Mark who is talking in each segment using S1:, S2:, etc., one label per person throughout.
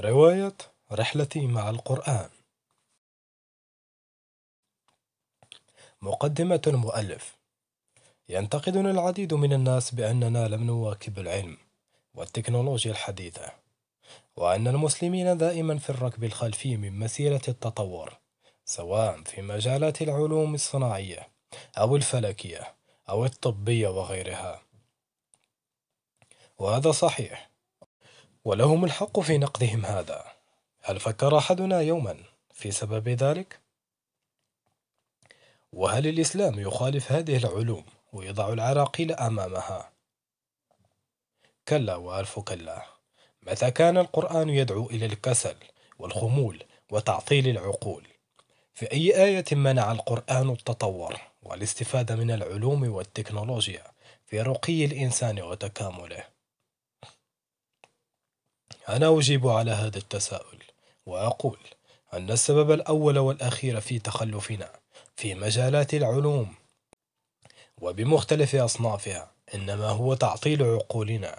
S1: رواية رحلتي مع القرآن مقدمة المؤلف ينتقدنا العديد من الناس بأننا لم نواكب العلم والتكنولوجيا الحديثة وأن المسلمين دائما في الركب الخلفي من مسيرة التطور سواء في مجالات العلوم الصناعية أو الفلكية أو الطبية وغيرها وهذا صحيح ولهم الحق في نقدهم هذا هل فكر احدنا يوما في سبب ذلك وهل الاسلام يخالف هذه العلوم ويضع العراقيل امامها كلا والف كلا متى كان القران يدعو الى الكسل والخمول وتعطيل العقول في اي ايه منع القران التطور والاستفاده من العلوم والتكنولوجيا في رقي الانسان وتكامله أنا أجيب على هذا التساؤل وأقول أن السبب الأول والأخير في تخلفنا في مجالات العلوم وبمختلف أصنافها إنما هو تعطيل عقولنا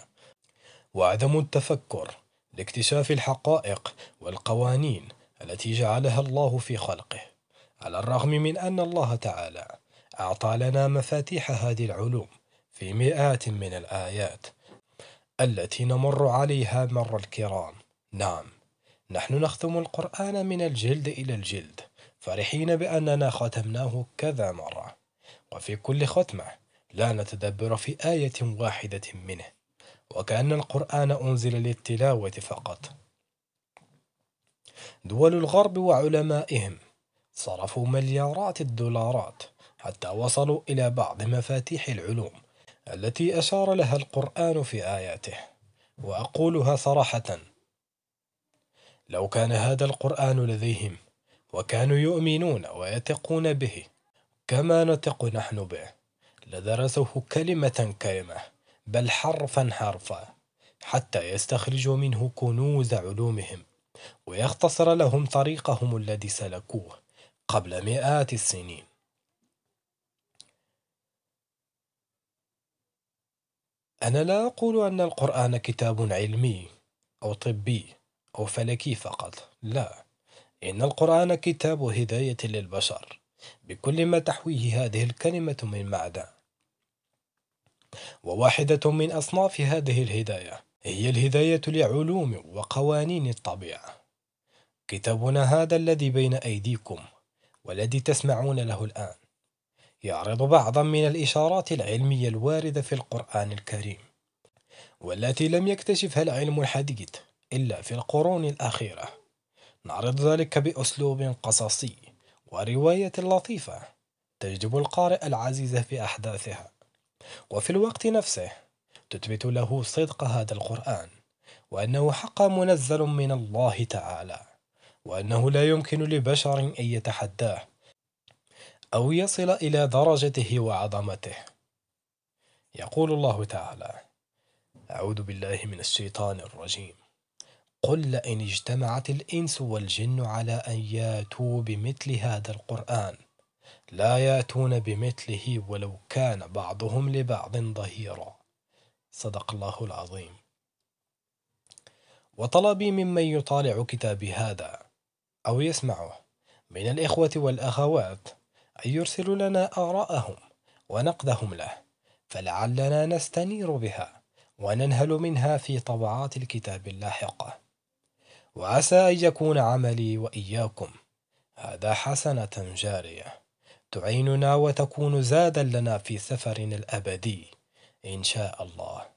S1: وعدم التفكر لاكتشاف الحقائق والقوانين التي جعلها الله في خلقه على الرغم من أن الله تعالى أعطى لنا مفاتيح هذه العلوم في مئات من الآيات التي نمر عليها مر الكرام نعم نحن نختم القرآن من الجلد إلى الجلد فرحين بأننا ختمناه كذا مرة وفي كل ختمة لا نتدبر في آية واحدة منه وكأن القرآن أنزل للتلاوة فقط دول الغرب وعلمائهم صرفوا مليارات الدولارات حتى وصلوا إلى بعض مفاتيح العلوم التي أشار لها القرآن في آياته وأقولها صراحة لو كان هذا القرآن لديهم وكانوا يؤمنون ويتقون به كما نثق نحن به لدرسوه كلمة كلمة بل حرفا حرفا حتى يستخرجوا منه كنوز علومهم ويختصر لهم طريقهم الذي سلكوه قبل مئات السنين أنا لا أقول أن القرآن كتاب علمي أو طبي أو فلكي فقط لا إن القرآن كتاب هداية للبشر بكل ما تحويه هذه الكلمة من معنى وواحدة من أصناف هذه الهداية هي الهداية لعلوم وقوانين الطبيعة كتابنا هذا الذي بين أيديكم والذي تسمعون له الآن يعرض بعضا من الإشارات العلمية الواردة في القرآن الكريم والتي لم يكتشفها العلم الحديث إلا في القرون الأخيرة نعرض ذلك بأسلوب قصصي ورواية لطيفة تجذب القارئ العزيز في أحداثها وفي الوقت نفسه تثبت له صدق هذا القرآن وأنه حق منزل من الله تعالى وأنه لا يمكن لبشر أن يتحداه أو يصل إلى درجته وعظمته يقول الله تعالى أعوذ بالله من الشيطان الرجيم قل لئن اجتمعت الإنس والجن على أن ياتوا بمثل هذا القرآن لا ياتون بمثله ولو كان بعضهم لبعض ظهيرا صدق الله العظيم وطلبي ممن يطالع كتابي هذا أو يسمعه من الإخوة والأخوات أن يرسلوا لنا آراءهم ونقدهم له فلعلنا نستنير بها وننهل منها في طبعات الكتاب اللاحقة وعسى أن يكون عملي وإياكم هذا حسنة جارية تعيننا وتكون زادا لنا في سفرنا الأبدي إن شاء الله